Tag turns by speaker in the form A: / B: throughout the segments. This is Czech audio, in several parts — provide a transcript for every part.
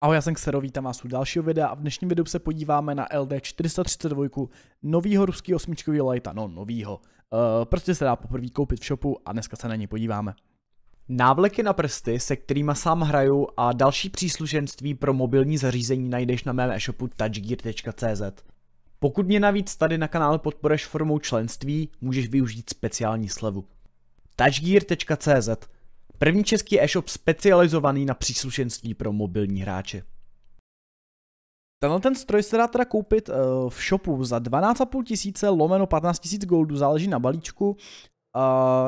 A: Ahoj, já jsem Xerový, vítám vás u dalšího videa a v dnešním videu se podíváme na LD432 novýho ruského osmičkového lighta, no novýho. Uh, prostě se dá poprvé koupit v shopu a dneska se na ně podíváme. Návleky na prsty, se kterými sám hraju a další příslušenství pro mobilní zařízení najdeš na mém e-shopu touchgear.cz. Pokud mě navíc tady na kanále podporeš formou členství, můžeš využít speciální slevu. touchgear.cz První český e-shop specializovaný na příslušenství pro mobilní hráče. Tenhle ten stroj se dá teda koupit eh, v shopu za 12,5 tisíce lomeno 15 tisíc goldů, záleží na balíčku. Eh,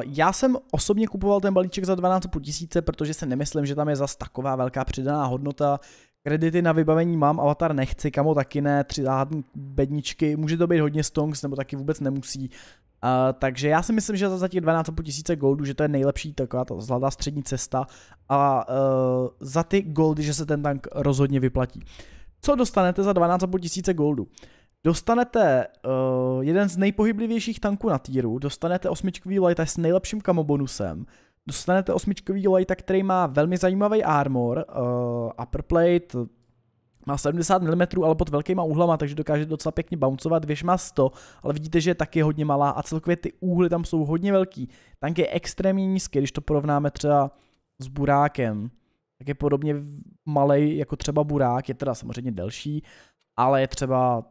A: já jsem osobně kupoval ten balíček za 12,5 tisíce, protože se nemyslím, že tam je zas taková velká přidaná hodnota. Kredity na vybavení mám, avatar nechci, kamo taky ne, tři záhadní bedničky, může to být hodně stonks nebo taky vůbec nemusí. Uh, takže já si myslím, že za těch 12,5 tisíce goldů, že to je nejlepší taková ta zlatá střední cesta a uh, za ty goldy, že se ten tank rozhodně vyplatí. Co dostanete za 12,5 tisíce goldů? Dostanete uh, jeden z nejpohyblivějších tanků na týru, dostanete osmičkový light s nejlepším kamo bonusem, dostanete osmičkový light, který má velmi zajímavý armor, uh, upper plate, má 70 mm, ale pod velkýma úhlama, takže dokáže docela pěkně bouncovat, věž má 100, ale vidíte, že je taky hodně malá a celkově ty úhly tam jsou hodně velký. Tank je extrémně nízký, když to porovnáme třeba s burákem, tak je podobně malý jako třeba burák, je teda samozřejmě delší, ale je třeba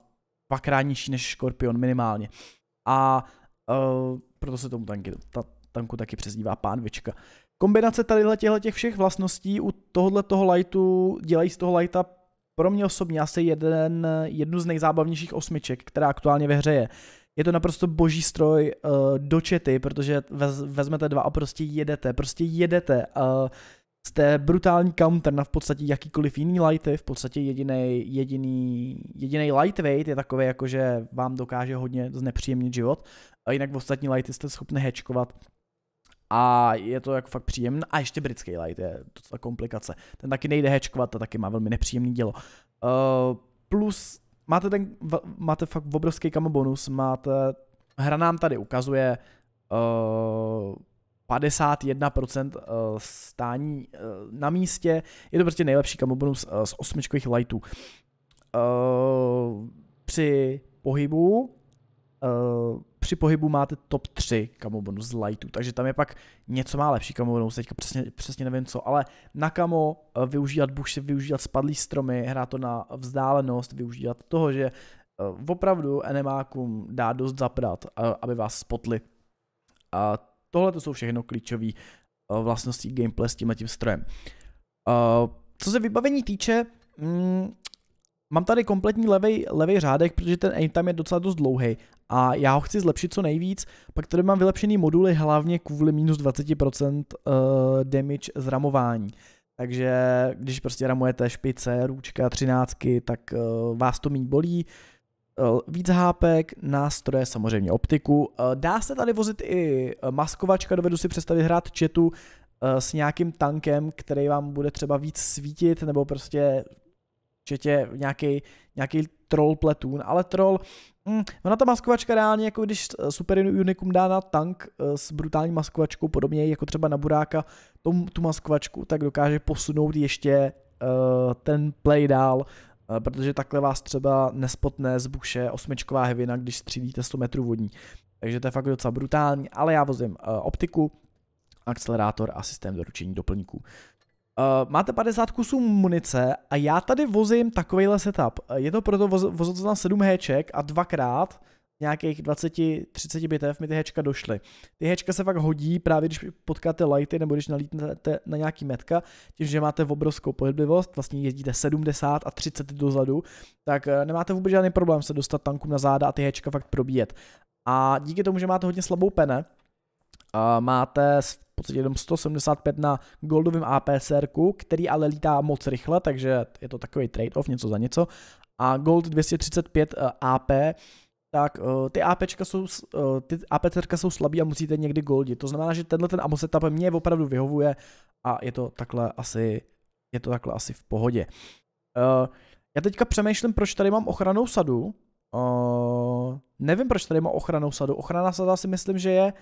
A: dvakrát nižší než škorpion minimálně. A uh, proto se tomu tanky, ta, tanku taky přezdívá pánvička. Kombinace tady těch všech vlastností u tohohle toho lightu dělají z toho lighta pro mě osobně asi jeden, jednu z nejzábavnějších osmiček, která aktuálně ve hře je. Je to naprosto boží stroj uh, do čety, protože vez, vezmete dva a prostě jedete, prostě jedete. Uh, jste brutální counter na v podstatě jakýkoliv jiný lighty, v podstatě jediný, jediný, jediný lightweight je takový jako, že vám dokáže hodně znepříjemnit život, a jinak v ostatní lighty jste schopni hečkovat a je to jako fakt příjemné. A ještě britský light je docela komplikace. Ten taky nejde hečkovat a taky má velmi nepříjemný dělo. Uh, eh, plus máte ten, máte fakt obrovský kamo bonus, máte, hra nám tady ukazuje uh, eh, 51% eh, stání na místě. Je to prostě nejlepší kamo bonus z osmičkových lightů. Uh, při pohybu Eh, při pohybu máte top 3 kamo bonus z lightu, takže tam je pak něco má lepší kamo bonus, teďka přesně, přesně nevím co, ale na kamo uh, využívat buše, využívat spadlý stromy, hrát to na vzdálenost, využívat toho, že eh, opravdu enemákům dá dost zaprat, aby vás spotli. A tohle to jsou všechno klíčové vlastnosti gameplay s tímhle tím strojem. Co se vybavení týče, mm, Mám tady kompletní levý, levý řádek, protože ten tam je docela dost dlouhý a já ho chci zlepšit co nejvíc. Pak tady mám vylepšený moduly hlavně kvůli minus 20% eh, damage z ramování. Takže když prostě ramujete špice, růčka, třináctky, tak eh, vás to méně bolí. Eh, víc hápek, nástroje, samozřejmě optiku. dá se tady vozit i maskovačka, dovedu si představit hrát četu, s nějakým tankem, který vám bude třeba víc svítit, nebo prostě určitě nějaký, nějaký troll platoon, ale troll, mm, ona ta maskovačka reálně, jako když eh, Super Unicum dá na tank eh, s brutální maskovačkou, podobně jako třeba na Buráka tom, tu maskovačku, tak dokáže posunout ještě uh, ten play dál, protože takhle vás třeba nespotne z buše osmičková hevina, když střílíte 100 metrů vodní. Takže to je fakt docela brutální, ale já vozím optiku, akcelerátor a systém doručení doplňků. Uh, máte 50 kusů munice a já tady vozím takovýhle setup. Eh, je to proto voz, to na 7 heček a dvakrát nějakých 20-30 bitev mi ty hečka došly. Ty hečka se fakt hodí právě když potkáte lighty nebo když nalítnete na nějaký metka, tím, že máte obrovskou pohyblivost, vlastně jezdíte 70 a 30 dozadu, tak eh, nemáte vůbec žádný problém se dostat tankům na záda a ty hečka fakt probíjet. A díky tomu, že máte hodně slabou pene, máte podstatě jenom 175 na goldovém APSR, který ale lítá moc rychle, takže je to takový trade-off, něco za něco. A gold 235 eh, AP, tak eh, ty APčka jsou, eh, ty APCRka jsou slabý a musíte někdy goldit. To znamená, že tenhle ten amo setup mě opravdu vyhovuje a je to takhle asi, je to takhle asi v pohodě. Já teďka přemýšlím, proč tady mám ochranou sadu. Nevím, proč tady mám ochranou sadu. Ochrana sada si myslím, že je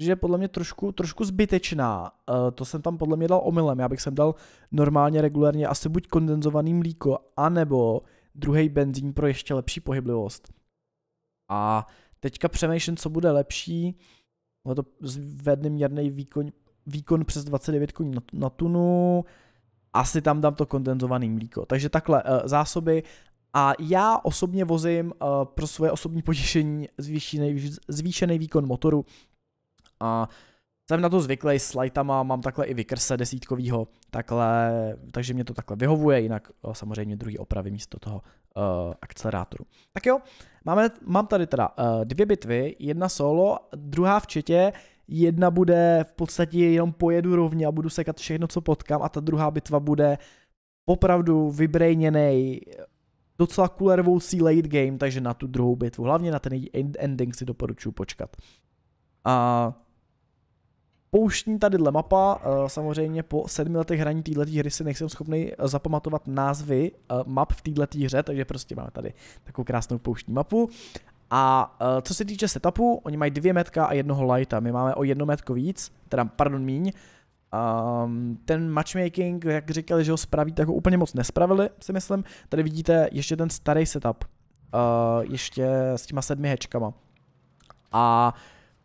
A: že je podle mě trošku, trošku zbytečná. Uh, to jsem tam podle mě dal omylem. Já bych sem dal normálně, regulérně asi buď kondenzovaný mlíko, anebo druhý benzín pro ještě lepší pohyblivost. A teďka přemýšlím, co bude lepší. No to zvedne měrný výkon, výkon přes 29 koní na, na tunu. Asi tam dám to kondenzovaný mlíko. Takže takhle uh, zásoby. A já osobně vozím uh, pro svoje osobní potěšení zvýšený, zvýšený výkon motoru a jsem na to zvyklý s lightama, mám takhle i vykrse desítkovýho, takhle, takže mě to takhle vyhovuje, jinak samozřejmě druhý opravy místo toho uh, akcelerátoru. Tak jo, máme, mám tady teda uh, dvě bitvy, jedna solo, druhá v četě, jedna bude v podstatě jenom pojedu rovně a budu sekat všechno, co potkám a ta druhá bitva bude opravdu vybrejněný docela kulervoucí late game, takže na tu druhou bitvu, hlavně na ten ending si doporučuji počkat. A uh, pouštní tady mapa, eh, samozřejmě po sedmi letech hraní této hry si nejsem schopný eh, zapamatovat názvy eh, map v této hře, takže prostě máme tady takovou krásnou pouštní mapu. A co se týče setupu, oni mají dvě metka a jednoho lighta, my máme o jedno metko víc, teda pardon míň, Um, ten matchmaking, jak říkali, že ho spraví, tak ho úplně moc nespravili, si myslím. Tady vidíte ještě ten starý setup, uh, ještě s těma sedmi hečkama. A uh,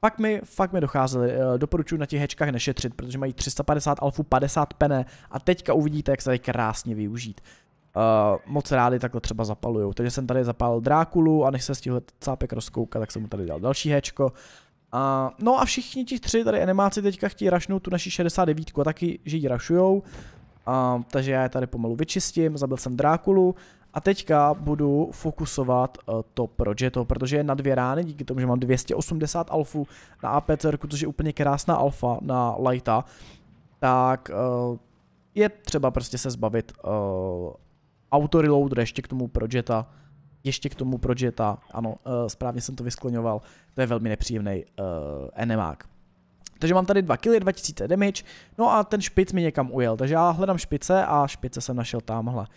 A: Fakt mi, fakt mi docházely. Eh, doporučuji na těch hečkách nešetřit, protože mají 350 alfu 50 pene a teďka uvidíte, jak se tady krásně využít. Uh, moc rádi takhle třeba zapalujou. Takže jsem tady zapálil Drákulu a než se stihl cápek rozkoukat, tak jsem mu tady dal další hečko. Uh, no a všichni ti tři tady animáci teďka chtějí rašnout tu naši 69 a taky, že ji rašujou. Uh, takže já je tady pomalu vyčistím, zabil jsem Drákulu a teďka budu fokusovat eh, to Progetto, protože je na dvě rány, díky tomu, že mám 280 alfu na APC, což je úplně krásná alfa na Lighta, tak eh, je třeba prostě se zbavit eh, autoreloader ještě k tomu Progetta, ještě k tomu Progetta, ano, správně jsem to vyskloňoval, to je velmi nepříjemný enemák. Takže mám tady 2 killy, 2000 damage, no a ten špic mi někam ujel, takže já hledám špice a špice jsem našel tamhle.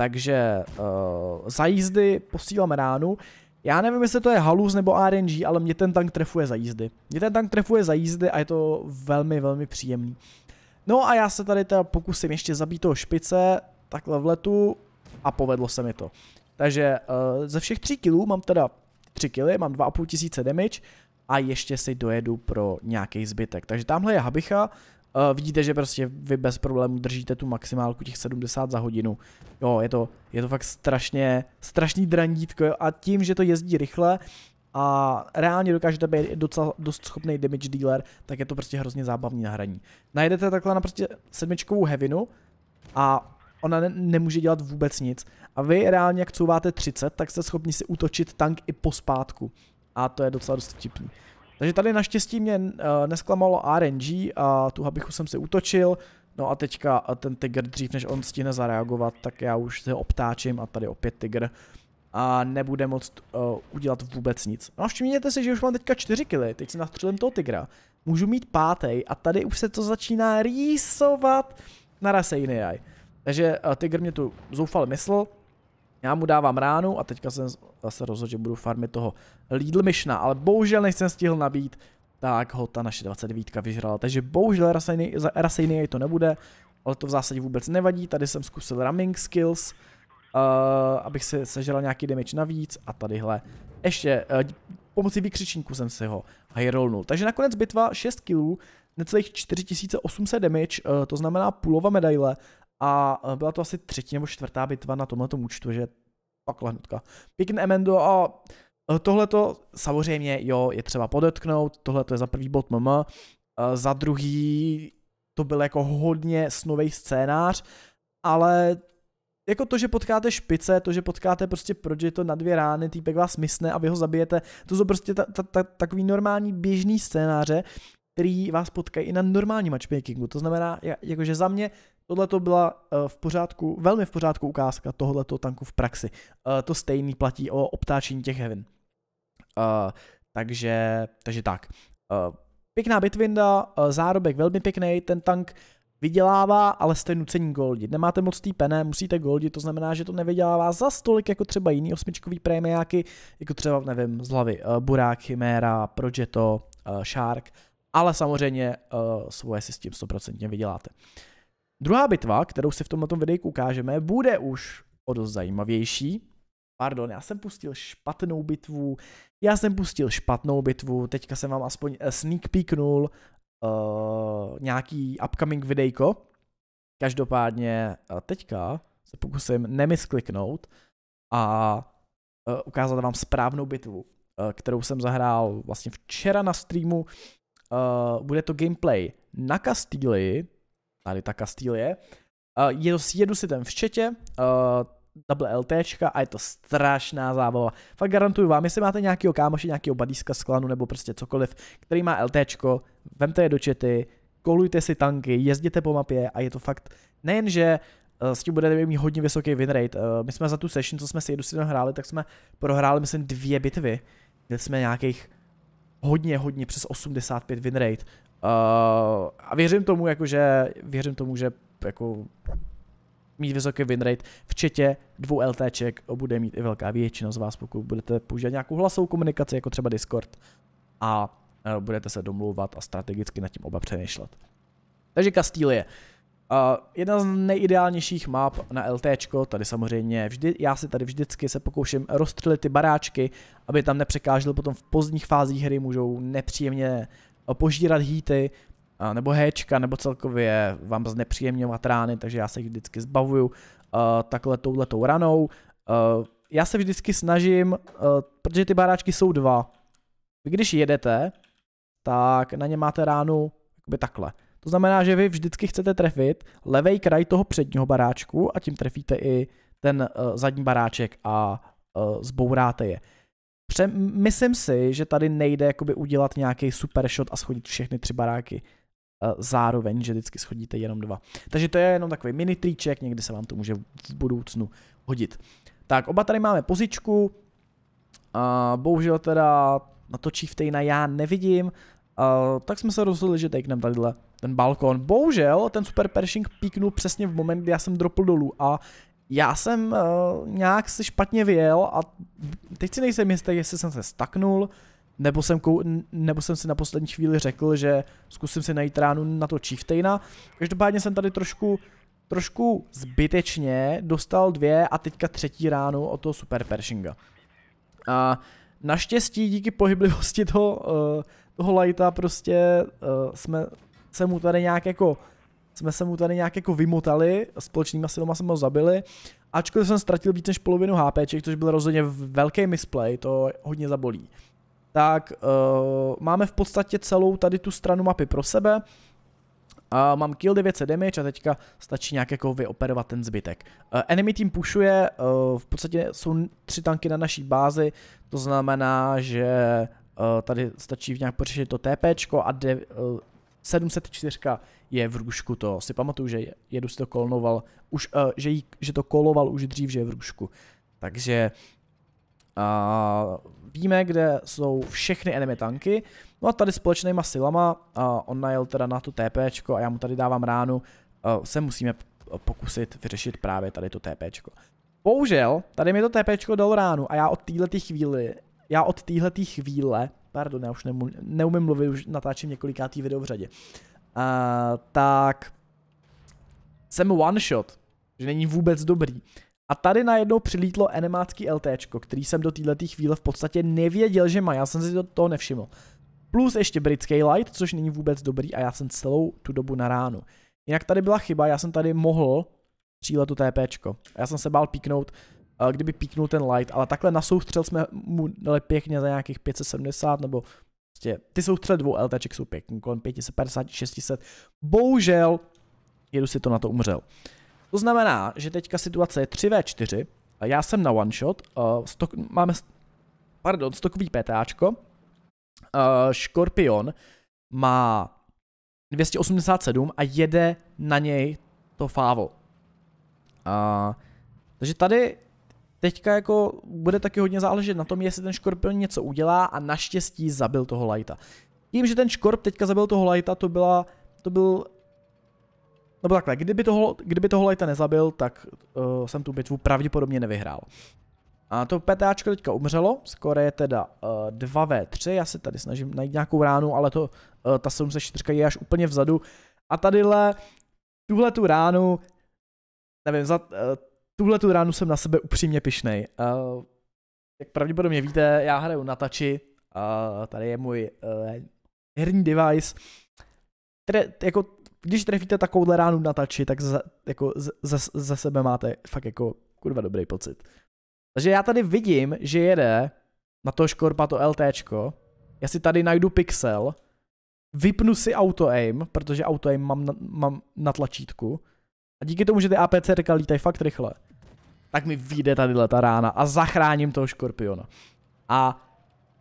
A: Takže uh, za jízdy posílám ránu. Já nevím, jestli to je halus nebo RNG, ale mě ten tank trefuje za jízdy. Mě ten tank trefuje za jízdy a je to velmi, velmi příjemný. No a já se tady teda pokusím ještě zabít toho špice, takhle v letu a povedlo se mi to. Takže uh, ze všech tří kilů mám teda tři kily, mám půl tisíce damage a ještě si dojedu pro nějaký zbytek. Takže tamhle je habicha, Uh, vidíte, že prostě vy bez problémů držíte tu maximálku těch 70 za hodinu. Jo, je to, je to fakt strašně, strašný drandítko jo? a tím, že to jezdí rychle a reálně dokážete být docela dost schopný damage dealer, tak je to prostě hrozně zábavný na hraní. Najdete takhle na prostě sedmičkovou hevinu a ona ne nemůže dělat vůbec nic. A vy reálně, jak couváte 30, tak jste schopni si útočit tank i pospátku. A to je docela dost vtipný. Takže tady naštěstí mě uh, eh, nesklamalo RNG a tu habichu jsem si utočil. No a teďka ten Tiger dřív, než on stihne zareagovat, tak já už se ho obtáčím a tady opět Tiger a nebude moc uh, eh, udělat vůbec nic. No a všimněte si, že už mám teďka 4 kily, teď si nastřelím toho Tigra. Můžu mít pátý a tady už se to začíná rýsovat na jaj. Takže uh, eh, Tiger mě tu zoufal mysl, já mu dávám ránu a teďka jsem zase rozhodl, že budu farmit toho Lidl Myšna, ale bohužel než jsem stihl nabít, tak ho ta naše 29 vyžrala. Takže bohužel Rasejny to nebude, ale to v zásadě vůbec nevadí. Tady jsem zkusil ramming skills, uh, abych si sežral nějaký damage navíc a tadyhle ještě uh, pomocí vykřičníku jsem si ho hyrolnul. Takže nakonec bitva 6 killů, necelých 4800 damage, uh, to znamená půlova medaile a eh, byla to asi třetí nebo čtvrtá bitva na tomhle účtu, že takhle hnedka. Pěkný Emendo a eh, tohle to samozřejmě, jo, je třeba podotknout, tohle to je za prvý bod MM, za druhý to byl jako hodně snový scénář, ale jako to, že potkáte špice, to, že potkáte prostě proč to na dvě rány, týpek vás mysne a vy ho zabijete, to jsou prostě ta, ta, ta, takový normální běžný scénáře, který vás potkají i na normálním matchmakingu. To znamená, jakože za mě Tohle to byla eh, v pořádku, velmi v pořádku ukázka tohoto tanku v praxi. Eh, to stejný platí o obtáčení těch heaven. Eh, takže, takže tak. Pěkná bitvinda, zárobek velmi pěkný, ten tank vydělává, ale jste nucení goldit. Nemáte moc té pené, musíte goldit, to znamená, že to nevydělává za stolik jako třeba jiný osmičkový prémiáky, jako třeba, nevím, z hlavy, Burák, Chimera, Progetto, Shark, ale samozřejmě svoje si s tím 100% vyděláte. Druhá bitva, kterou si v tomto videu ukážeme, bude už o dost zajímavější. Pardon, já jsem pustil špatnou bitvu, já jsem pustil špatnou bitvu, teďka jsem vám aspoň eh, sneak peeknul uh, eh, nějaký upcoming videjko. Každopádně eh, teďka se pokusím kliknout a uh, ukázat vám správnou bitvu, uh, kterou jsem zahrál vlastně včera na streamu. Uh, bude to gameplay na Castýlii, Tady ta Castile je. Uh, jedu, jedu si ten v četě, uh, double a je to strašná zábava. Fakt garantuju vám, jestli máte nějakého kámoše, nějakého badíska z klanu nebo prostě cokoliv, který má LT. vemte je do čety, kolujte si tanky, jezděte po mapě a je to fakt nejenže eh, s tím budete mít hodně vysoký winrate. My jsme za tu session, co jsme si jedu hráli, tak jsme prohráli, myslím, dvě bitvy, Měli jsme nějakých hodně, hodně přes 85 winrate Eh, a věřím tomu, jako že, věřím tomu, že jako mít vysoký win rate, včetně dvou LTček bude mít i velká většina z vás, pokud budete používat nějakou hlasovou komunikaci, jako třeba Discord a uh, budete se domlouvat a strategicky nad tím oba přemýšlet. Takže Castile. Uh, eh, jedna z nejideálnějších map na LTčko, tady samozřejmě vždy, já si tady vždycky se pokouším rozstřelit ty baráčky, aby tam nepřekážel potom v pozdních fázích hry, můžou nepříjemně požírat hýty, nebo héčka, nebo celkově vám znepříjemňovat rány, takže já se jich vždycky zbavuju takhle touhletou ranou. já se vždycky snažím, protože ty baráčky jsou dva. Vy když jedete, tak na ně máte ránu jakoby takhle. To znamená, že vy vždycky chcete trefit levej kraj toho předního baráčku a tím trefíte i ten zadní baráček a zbouráte je. Pře- myslím si, že tady nejde jakoby udělat nějaký super shot a schodit všechny tři baráky eh, zároveň, že vždycky schodíte jenom dva. Takže to je jenom takový mini triček, někdy se vám to může v budoucnu hodit. Tak, oba tady máme pozičku, a bohužel teda na to Chieftaina já nevidím, a tak jsme se rozhodli, že takeneme tadyhle ten balkon. Bohužel ten super pershing píknul přesně v moment, kdy já jsem dropl dolů a já jsem uh, nějak se špatně vyjel a teď si nejsem jistý, jestli jsem se staknul, nebo jsem, kou- nebo jsem si na poslední chvíli řekl, že zkusím si najít ránu na to chieftaina. Každopádně jsem tady trošku, trošku zbytečně dostal dvě a teďka třetí ránu od toho Super Pershinga. A naštěstí díky pohyblivosti toho, uh, toho lighta prostě uh, jsme se mu tady nějak jako jsme se mu tady nějak jako vymotali, společnýma silama jsme ho zabili, ačkoliv jsem ztratil víc než polovinu HP, což byl rozhodně velký misplay, to hodně zabolí. Tak uh, máme v podstatě celou tady tu stranu mapy pro sebe, Uh, mám kill 900 damage a teďka stačí nějak jako vyoperovat ten zbytek. Uh, enemy team pushuje, uh, eh, v podstatě jsou tři tanky na naší bázi, to znamená, že uh, tady stačí nějak pořešit to TPčko a de, uh, 704 je v rušku, to si pamatuju, že jedu si to kolnoval, už, uh, že, jí, že to koloval už dřív, že je v rušku. Takže uh, víme, kde jsou všechny enemy tanky. No a tady společnýma silama, uh, on najel teda na to TPčko a já mu tady dávám ránu, uh, se musíme pokusit vyřešit právě tady to TPčko. Bohužel, tady mi to TPčko dal ránu a já od této chvíli, já od této chvíle pardon, já už nemů, neumím mluvit, už natáčím několikátý video v řadě. Uh, tak jsem one shot, že není vůbec dobrý. A tady najednou přilítlo enemácký LT, který jsem do této chvíle v podstatě nevěděl, že má, já jsem si to, toho nevšiml. Plus ještě britský light, což není vůbec dobrý a já jsem celou tu dobu na ránu. Jinak tady byla chyba, já jsem tady mohl přílet tu TP. Já jsem se bál píknout kdyby píknul ten light, ale takhle na soustřel jsme mu dali pěkně za nějakých 570 nebo prostě, ty soustřel dvou LTček jsou pěkný, kolem 550, 600. Bohužel, jedu si to na to umřel. To znamená, že teďka situace je 3v4, já jsem na one shot, stok, máme, pardon, stokový PTAčko, Škorpion má 287 a jede na něj to fávo. Uh, takže tady Teďka jako bude taky hodně záležet na tom, jestli ten škorpion něco udělá a naštěstí zabil toho Lighta. Tím, že ten škorp teďka zabil toho Lighta, to byla, to byl nebo no takhle, kdyby toho, kdyby toho Lighta nezabil, tak uh, jsem tu bitvu pravděpodobně nevyhrál. A to PTAčko teďka umřelo, skoro je teda uh, eh, 2v3, já se tady snažím najít nějakou ránu, ale to, uh, ta 74 je až úplně vzadu. A tadyhle, tuhle tu ránu, nevím, za, uh, Tuhle tu ránu jsem na sebe upřímně pišnej. Uh, eh, jak pravděpodobně víte, já hraju na tači. Uh, tady je můj uh, herní device. Tre, jako, když trefíte takovouhle ránu na tači, tak za, jako, za, za sebe máte fakt jako kurva dobrý pocit. Takže já tady vidím, že jede na to škorpa to LTčko. Já si tady najdu pixel, vypnu si auto aim, protože auto aim mám na, mám na tlačítku. A díky tomu, že ty APC lítají fakt rychle, tak mi vyjde tady ta rána a zachráním toho škorpiona. A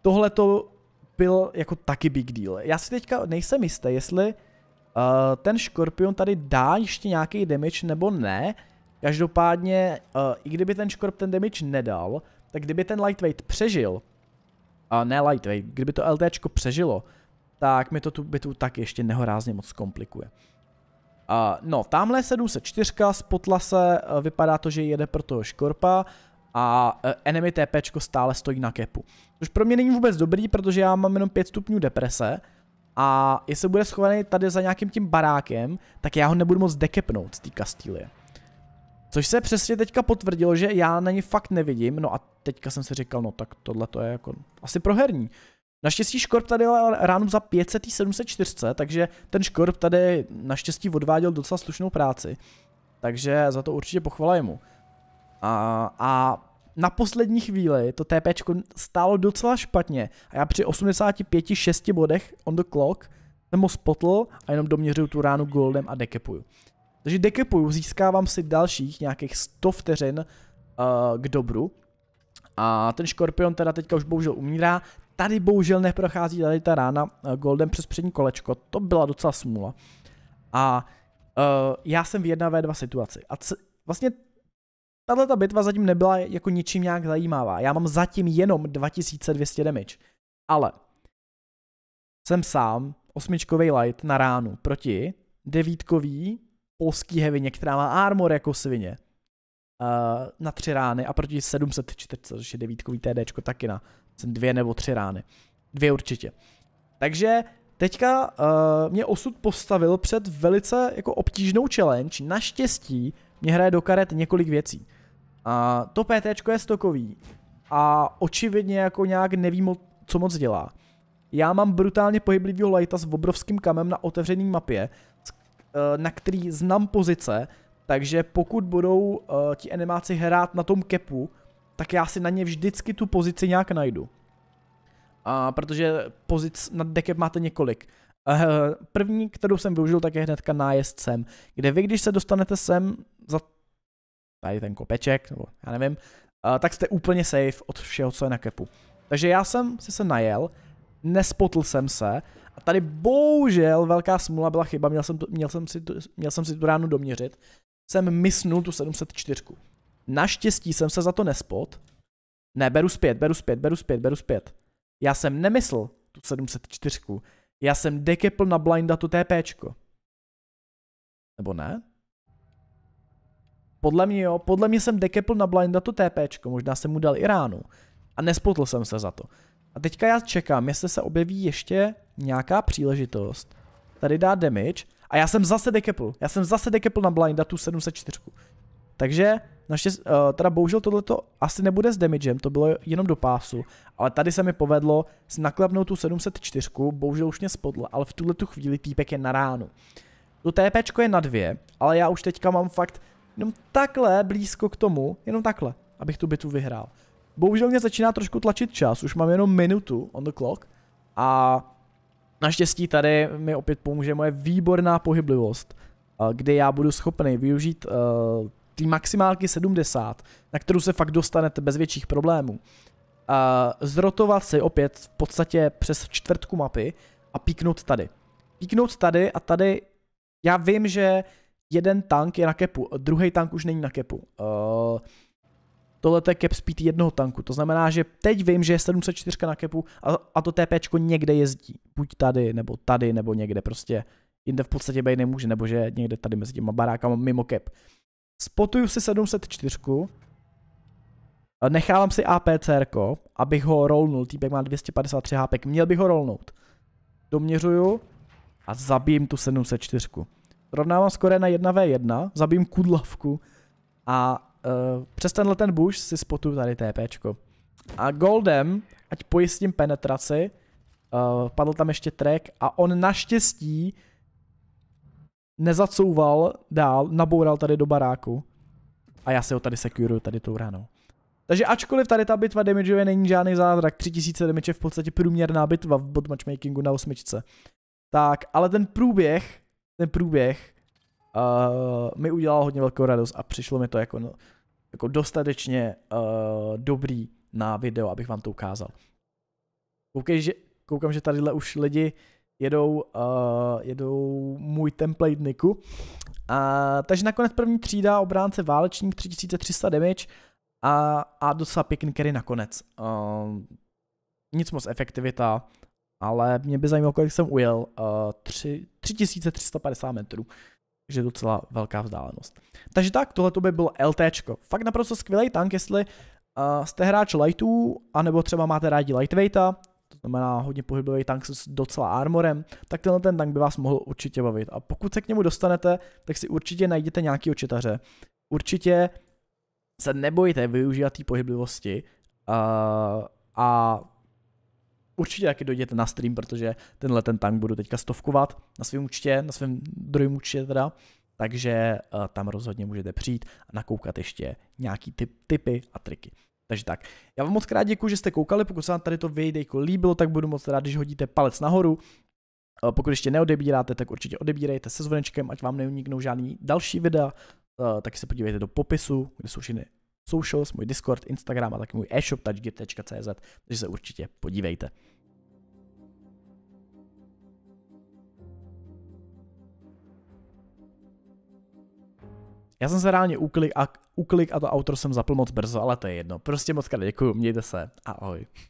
A: tohle to byl jako taky big deal. Já si teďka nejsem jistý, jestli uh, ten škorpion tady dá ještě nějaký damage nebo ne. Každopádně, uh, i kdyby ten škorp ten damage nedal, tak kdyby ten lightweight přežil, a uh, ne lightweight, kdyby to LTčko přežilo, tak mi to tu bytu tak ještě nehorázně moc komplikuje no, tamhle 704 z potlase, vypadá to, že jede pro toho škorpa a e, enemy TP stále stojí na kepu. Což pro mě není vůbec dobrý, protože já mám jenom 5 stupňů deprese a jestli bude schovaný tady za nějakým tím barákem, tak já ho nebudu moc dekepnout z té kastýlie. Což se přesně teďka potvrdilo, že já na ně fakt nevidím, no a teďka jsem si říkal, no tak tohle to je jako asi proherní. Naštěstí Škorp tady ale ránu za 500 704, takže ten Škorp tady naštěstí odváděl docela slušnou práci. Takže za to určitě pochvala jemu. A, a na poslední chvíli to TP stálo docela špatně a já při 85-6 bodech on the clock jsem ho spotl a jenom doměřil tu ránu goldem a dekepuju. Takže dekepuju, získávám si dalších nějakých 100 vteřin uh, k dobru, a ten škorpion teda teďka už bohužel umírá. Tady bohužel neprochází tady ta rána eh, Golden přes přední kolečko. To byla docela smůla. A uh, já jsem v jedna v 2 situaci. A c- vlastně tahle ta bitva zatím nebyla jako ničím nějak zajímavá. Já mám zatím jenom 2200 damage. Ale jsem sám osmičkový light na ránu proti devítkový polský hevině, která má armor jako svině. Eh, na tři rány a proti 740, což je devítkový TD, taky na dvě nebo tři rány. Dvě určitě. Takže teďka uh, mě osud postavil před velice jako obtížnou challenge. Naštěstí mě hraje do karet několik věcí. Uh, to PT je stokový a očividně jako nějak nevím, co moc dělá. Já mám brutálně pohyblivýho lajta s obrovským kamem na otevřený mapě, eh, na který znám pozice, takže pokud budou uh, ti animáci hrát na tom kepu, tak já si na ně vždycky tu pozici nějak najdu. A protože pozic na dekep máte několik. Uh, první, kterou jsem využil, tak je hnedka nájezd sem, kde vy, když se dostanete sem za tady ten kopeček, nebo já nevím, uh, tak jste úplně safe od všeho, co je na kepu. Takže já jsem si se najel, nespotl jsem se a tady bohužel velká smula byla chyba, měl jsem, to, měl jsem, si, tu, měl jsem si tu ránu doměřit, jsem misnul tu 704. Naštěstí jsem se za to nespot. Ne, beru zpět, beru zpět, beru zpět, beru zpět. Já jsem nemysl tu 704. Já jsem dekepl na blinda tu TPčko. Nebo ne? Podle mě jo, podle mě jsem dekepl na blinda tu TPčko, možná jsem mu dal i ránu. A nespotl jsem se za to. A teďka já čekám, jestli se objeví ještě nějaká příležitost. Tady dá damage a já jsem zase dekepl. Já jsem zase dekepl na blinda tu 704. Takže naště, uh, eh, teda bohužel tohleto asi nebude s damagem, to bylo jenom do pásu, ale tady se mi povedlo naklepnout tu 704, bohužel už mě spodl, ale v tuhle chvíli týpek je na ránu. To TP je na dvě, ale já už teďka mám fakt jenom takhle blízko k tomu, jenom takhle, abych tu bitvu vyhrál. Bohužel mě začíná trošku tlačit čas, už mám jenom minutu on the clock a Naštěstí tady mi opět pomůže moje výborná pohyblivost, eh, kdy já budu schopný využít uh, eh, ty maximálky 70, na kterou se fakt dostanete bez větších problémů. Uh, zrotovat si opět v podstatě přes čtvrtku mapy a píknout tady. Píknout tady a tady, já vím, že jeden tank je na kepu, druhý tank už není na kepu. Uh, Tohle je cap speed jednoho tanku. To znamená, že teď vím, že je 704 na capu a, a to TP někde jezdí. Buď tady, nebo tady, nebo někde prostě jinde v podstatě bej nemůže, nebo že někde tady mezi těma barákama mimo cap. Spotuju si 704, nechávám si APC, abych ho rollnul, týpek má 253 HP, měl bych ho rollnout. Doměřuju a zabijím tu 704. Rovnávám skore na 1v1, zabijím kudlavku a uh, přes tenhle ten bush si spotu tady TPčko. A Goldem, ať pojistím penetraci, uh, padl tam ještě track a on naštěstí nezacouval dál, naboural tady do baráku. A já si ho tady sekuruju tady tou ranou. Takže ačkoliv tady ta bitva damageově není žádný zázrak, 3000 damage je v podstatě průměrná bitva v bot matchmakingu na osmičce. Tak, ale ten průběh, ten průběh uh, mi udělalo hodně velkou radost a přišlo mi to jako, no, jako dostatečně uh, dobrý na video, abych vám to ukázal. Koukej, že, koukám, že tadyhle už lidi jedou, uh, jedou můj template Niku. A, takže nakonec první třída, obránce, válečník, 3300 damage a, a docela pěkný carry nakonec. Uh, nic moc efektivita, ale mě by zajímalo, kolik jsem ujel. Uh, 3, 3350 metrů že je docela velká vzdálenost. Takže tak, tohle by bylo LT. Fakt naprosto skvělý tank, jestli uh, jste hráč lightů, anebo třeba máte rádi lightweighta, to znamená hodně pohyblivý tank s docela armorem, tak tenhle ten tank by vás mohl určitě bavit. A pokud se k němu dostanete, tak si určitě najděte nějaký očitaře. Určitě se nebojte využívat té pohyblivosti uh, a určitě taky dojděte na stream, protože tenhle ten tank budu teďka stovkovat na svém účtě, na svém druhém účtě teda, takže uh, tam rozhodně můžete přijít a nakoukat ještě nějaký typ, typy a triky. Takže tak, já vám moc krát děkuji, že jste koukali, pokud se vám tady to videjko líbilo, tak budu moc rád, když hodíte palec nahoru, eh, pokud ještě neodebíráte, tak určitě odebírejte se zvonečkem, ať vám neuniknou žádný další videa, eh, tak se podívejte do popisu, kde jsou všechny socials, můj Discord, Instagram a taky můj e-shop touchgear.cz, takže se určitě podívejte. Já jsem se reálně uklik a, uklik a to autor jsem zapl moc brzo, ale to je jedno. Prostě moc krát děkuju, mějte se a ahoj.